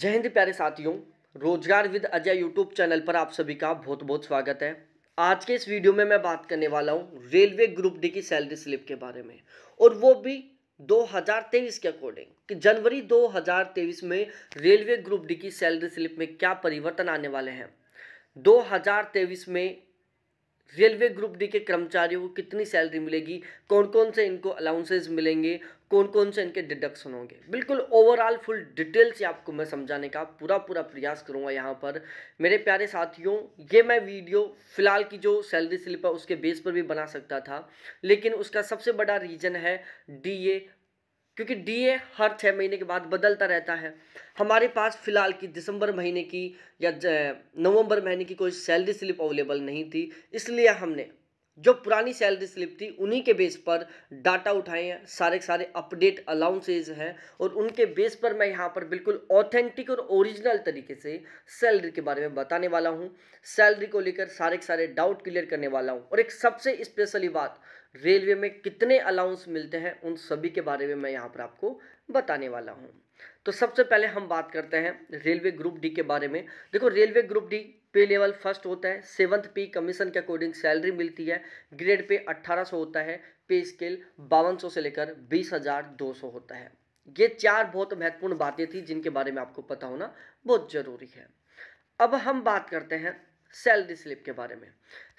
जय हिंद प्यारे साथियों रोजगार विद अजय यूट्यूब चैनल पर आप सभी का बहुत बहुत स्वागत है आज के इस वीडियो में मैं बात करने वाला हूँ रेलवे ग्रुप डी की सैलरी स्लिप के बारे में और वो भी 2023 के अकॉर्डिंग कि जनवरी 2023 में रेलवे ग्रुप डी की सैलरी स्लिप में क्या परिवर्तन आने वाले हैं दो में रेलवे ग्रुप डी के कर्मचारियों को कितनी सैलरी मिलेगी कौन कौन से इनको अलाउंसेज मिलेंगे कौन कौन से इनके डिडक्शन होंगे बिल्कुल ओवरऑल फुल डिटेल से आपको मैं समझाने का पूरा पूरा प्रयास करूंगा यहाँ पर मेरे प्यारे साथियों ये मैं वीडियो फ़िलहाल की जो सैलरी स्लिप है उसके बेस पर भी बना सकता था लेकिन उसका सबसे बड़ा रीज़न है डीए क्योंकि डीए हर छः महीने के बाद बदलता रहता है हमारे पास फ़िलहाल की दिसंबर महीने की या नवंबर महीने की कोई सैलरी स्लिप अवेलेबल नहीं थी इसलिए हमने जो पुरानी सैलरी स्लिप थी उन्हीं के बेस पर डाटा उठाए हैं सारे सारे अपडेट अलाउंसेज हैं और उनके बेस पर मैं यहाँ पर बिल्कुल ऑथेंटिक और ओरिजिनल तरीके से सैलरी के बारे में बताने वाला हूँ सैलरी को लेकर सारे के सारे डाउट क्लियर करने वाला हूँ और एक सबसे स्पेशली बात रेलवे में कितने अलाउंस मिलते हैं उन सभी के बारे में मैं यहाँ पर आपको बताने वाला हूँ तो सबसे पहले हम बात करते हैं रेलवे ग्रुप डी के बारे में देखो railway group D pay level first होता है सेवन्थ पे कमीशन के अकॉर्डिंग सैलरी मिलती है ग्रेड पे 1800 होता है पे स्केल सौ से लेकर 20200 होता है ये चार बहुत महत्वपूर्ण बातें थी जिनके बारे में आपको पता होना बहुत ज़रूरी है अब हम बात करते हैं सैलरी स्लिप के बारे में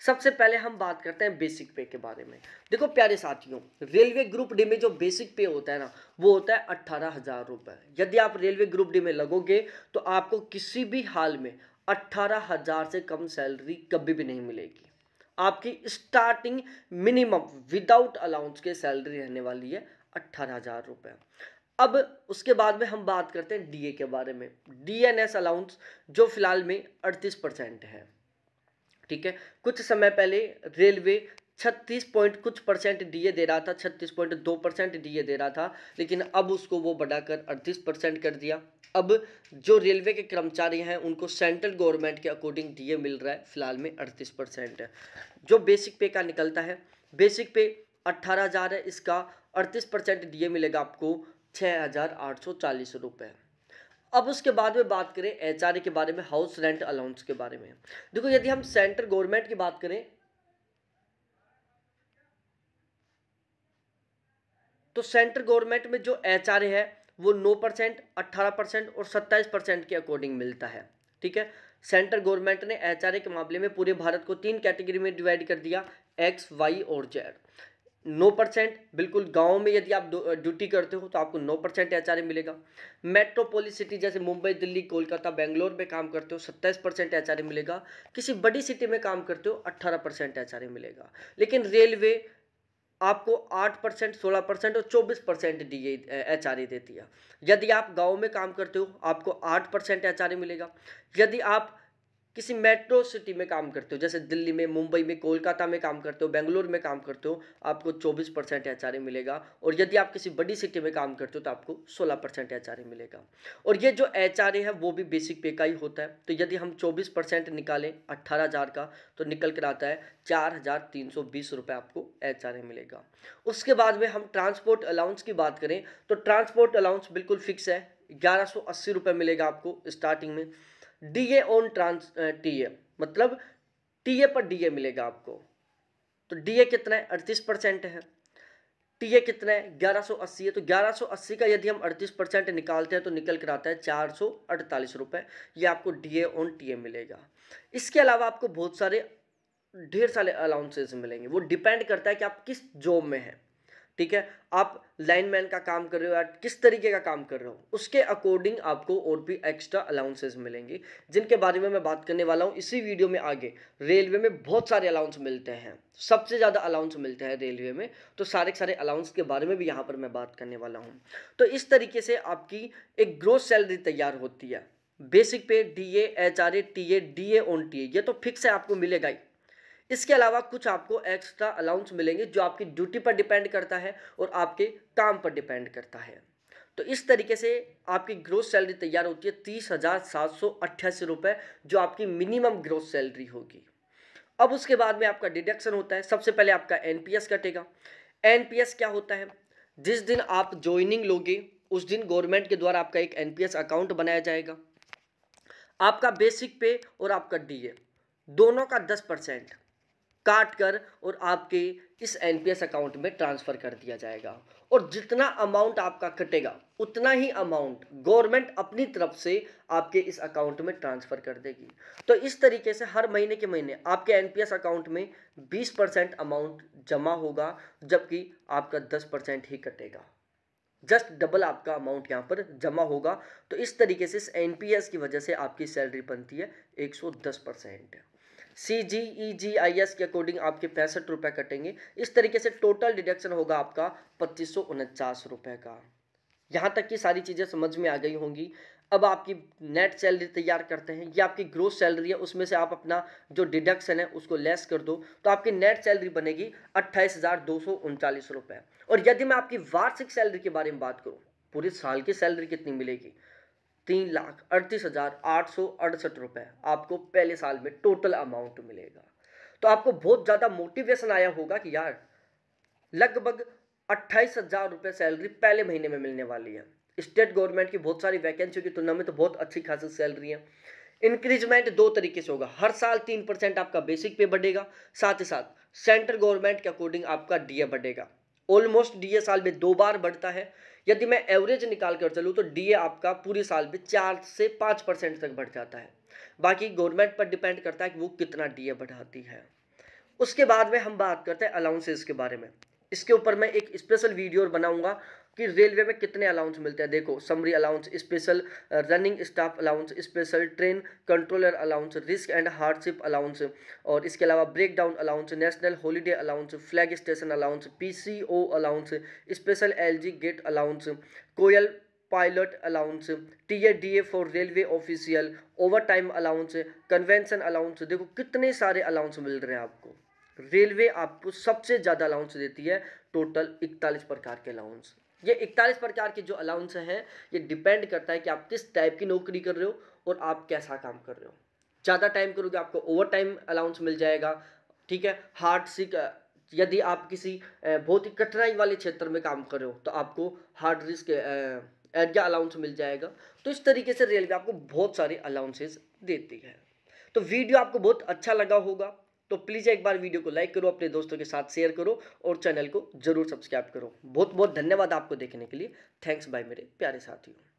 सबसे पहले हम बात करते हैं बेसिक पे के बारे में देखो प्यारे साथियों रेलवे ग्रुप डी में जो बेसिक पे होता है ना वो होता है अट्ठारह हज़ार रुपये यदि आप रेलवे ग्रुप डी में लगोगे तो आपको किसी भी हाल में अट्ठारह हज़ार से कम सैलरी कभी भी नहीं मिलेगी आपकी स्टार्टिंग मिनिमम विदाउट अलाउंस के सैलरी रहने वाली है अट्ठारह हज़ार रुपये अब उसके बाद में हम बात करते हैं डीए के बारे में डीएनएस अलाउंस जो फिलहाल में अड़तीस परसेंट है ठीक है कुछ समय पहले रेलवे छत्तीस पॉइंट कुछ परसेंट डीए दे रहा था छत्तीस पॉइंट दो परसेंट डीए दे रहा था लेकिन अब उसको वो बढ़ाकर अड़तीस परसेंट कर दिया अब जो रेलवे के कर्मचारी हैं उनको सेंट्रल गवर्नमेंट के अकॉर्डिंग डीए मिल रहा है फिलहाल में अड़तीस परसेंट जो बेसिक पे का निकलता है बेसिक पे अट्ठारह हज़ार है इसका अड़तीस परसेंट डी मिलेगा आपको छः हज़ार आठ सौ चालीस रुपये अब उसके बाद में बात करें एच के बारे में हाउस रेंट अलाउंस के बारे में देखो यदि हम सेंट्रल गवर्नमेंट की बात करें तो सेंट्रल गवर्नमेंट में जो एच है वो नौ परसेंट अट्ठारह परसेंट और सत्ताईस परसेंट के अकॉर्डिंग मिलता है ठीक है सेंट्रल गवर्नमेंट ने एच के मामले में पूरे भारत को तीन कैटेगरी में डिवाइड कर दिया एक्स वाई और जेड नौ परसेंट बिल्कुल गाँव में यदि आप ड्यूटी करते हो तो आपको नौ परसेंट एच मिलेगा मेट्रोपोलिस सिटी जैसे मुंबई दिल्ली कोलकाता बेंगलोर में काम करते हो सत्ताईस परसेंट एच मिलेगा किसी बड़ी सिटी में काम करते हो अट्ठारह परसेंट एच मिलेगा लेकिन रेलवे आपको आठ परसेंट सोलह परसेंट और चौबीस परसेंट डी एच आर देती है यदि आप गाँव में काम करते हो आपको आठ परसेंट एच आर ई मिलेगा यदि आप किसी मेट्रो सिटी में काम करते हो जैसे दिल्ली में मुंबई में कोलकाता में काम करते हो बेंगलोर में काम करते हो आपको 24 परसेंट एच मिलेगा और यदि आप किसी बड़ी सिटी में काम करते हो तो आपको 16 परसेंट एच मिलेगा और ये जो एच है वो भी बेसिक पे का ही होता है तो यदि हम 24 परसेंट निकालें अट्ठारह का तो निकल कर आता है चार हज़ार आपको एच मिलेगा उसके बाद में हम ट्रांसपोर्ट अलाउंस की बात करें तो ट्रांसपोर्ट अलाउंस बिल्कुल फिक्स है ग्यारह सौ मिलेगा आपको स्टार्टिंग में डीए ऑन ट्रांस टीए मतलब टीए पर डीए मिलेगा आपको तो डीए कितना है अड़तीस परसेंट है टीए कितना है ग्यारह सौ अस्सी है तो ग्यारह सौ अस्सी का यदि हम अड़तीस परसेंट निकालते हैं तो निकल कर आता है चार सौ अड़तालीस रुपये ये आपको डीए ऑन टीए मिलेगा इसके अलावा आपको बहुत सारे ढेर सारे अलाउंसेस मिलेंगे वो डिपेंड करता है कि आप किस जॉब में हैं ठीक है आप लाइन मैन का काम कर रहे हो या किस तरीके का काम कर रहे हो उसके अकॉर्डिंग आपको और भी एक्स्ट्रा अलाउंसेस मिलेंगी जिनके बारे में मैं बात करने वाला हूँ इसी वीडियो में आगे रेलवे में बहुत सारे अलाउंस मिलते हैं सबसे ज़्यादा अलाउंस मिलते हैं रेलवे में तो सारे सारे अलाउंस के बारे में भी यहाँ पर मैं बात करने वाला हूँ तो इस तरीके से आपकी एक ग्रोथ सैलरी तैयार होती है basic pay D A H R A T A D A on T A ये तो फिक्स है आपको मिलेगा ही इसके अलावा कुछ आपको एक्स्ट्रा अलाउंस मिलेंगे जो आपकी ड्यूटी पर डिपेंड करता है और आपके काम पर डिपेंड करता है तो इस तरीके से आपकी ग्रोथ सैलरी तैयार होती है तीस हज़ार सात सौ अट्ठासी रुपये जो आपकी मिनिमम ग्रोथ सैलरी होगी अब उसके बाद में आपका डिडक्शन होता है सबसे पहले आपका एस कटेगा एस क्या होता है जिस दिन आप ज्वाइनिंग लोगे उस दिन गवर्नमेंट के द्वारा आपका एक एस अकाउंट बनाया जाएगा आपका बेसिक पे और आपका ए दोनों का दस परसेंट काट कर और आपके इस एनपीएस अकाउंट में ट्रांसफ़र कर दिया जाएगा और जितना अमाउंट आपका कटेगा उतना ही अमाउंट गवर्नमेंट अपनी तरफ से आपके इस अकाउंट में ट्रांसफ़र कर देगी तो इस तरीके से हर महीने के महीने आपके एनपीएस अकाउंट में 20 परसेंट अमाउंट जमा होगा जबकि आपका 10 परसेंट ही कटेगा जस्ट डबल आपका अमाउंट यहाँ पर जमा होगा तो इस तरीके से इस एन की वजह से आपकी सैलरी बनती है एक सौ दस percent C G E G I S के अकॉर्डिंग आपके पैंसठ रुपए कटेंगे इस तरीके से टोटल डिडक्शन होगा आपका पच्चीस सौ उनचास रुपए का यहां तक की सारी चीज़ें समझ में आ गई होंगी अब आपकी नेट सैलरी तैयार करते हैं या आपकी ग्रोथ सैलरी है उसमें से आप अपना जो डिडक्शन है उसको लेस कर दो तो आपकी नेट सैलरी बनेगी अट्ठाईस हज़ार दो सौ उनचालीस रुपए और यदि मैं आपकी वार्षिक सैलरी के बारे में बात करूं पूरे साल की सैलरी कितनी मिलेगी तीन लाख अड़तीस हज़ार आठ सौ अड़सठ रुपये आपको पहले साल में टोटल अमाउंट मिलेगा तो आपको बहुत ज़्यादा मोटिवेशन आया होगा कि यार लगभग अट्ठाईस हज़ार रुपये सैलरी पहले महीने में मिलने वाली है स्टेट गवर्नमेंट की बहुत सारी वैकेंसियों की तुलना में तो बहुत अच्छी खासी सैलरी है इंक्रीजमेंट दो तरीके से होगा हर साल तीन परसेंट आपका बेसिक पे बढ़ेगा साथ ही साथ सेंट्रल गवर्नमेंट के अकॉर्डिंग आपका डीए बढ़ेगा ऑलमोस्ट डीए साल में दो बार बढ़ता है यदि मैं एवरेज निकाल कर चलूँ तो डीए आपका पूरे साल में चार से पाँच परसेंट तक बढ़ जाता है बाकी गवर्नमेंट पर डिपेंड करता है कि वो कितना डीए बढ़ाती है उसके बाद में हम बात करते हैं अलाउंसेस के बारे में इसके ऊपर मैं एक स्पेशल वीडियो बनाऊंगा कि रेलवे में कितने अलाउंस मिलते हैं देखो summary allowance special running staff allowance special train controller allowance risk and hardship allowance और इसके अलावा break down allowance national holiday allowance flag station allowance PCO allowance special LG gate allowance coal pilot allowance T A D A for railway official overtime allowance convention allowance देखो कितने सारे allowance मिल रहे हैं आपको railway आपको सबसे ज़्यादा allowance देती है टोटल इकतालीस प्रकार के अलाउंस ये इकतालीस प्रकार के जो अलाउंस हैं ये डिपेंड करता है कि आप किस टाइप की नौकरी कर रहे हो और आप कैसा काम कर रहे हो ज़्यादा टाइम करोगे आपको ओवर टाइम अलाउंस मिल जाएगा ठीक है हार्ड सिक यदि आप किसी बहुत ही कठिनाई वाले क्षेत्र में काम कर रहे हो तो आपको हार्ड रिस्क एडिया अलाउंस मिल जाएगा तो इस तरीके से रेलवे आपको बहुत सारे अलाउंसेज देती है तो वीडियो आपको बहुत अच्छा लगा होगा तो प्लीज़ एक बार वीडियो को लाइक करो अपने दोस्तों के साथ शेयर करो और चैनल को जरूर सब्सक्राइब करो बहुत बहुत धन्यवाद आपको देखने के लिए थैंक्स बाय मेरे प्यारे साथियों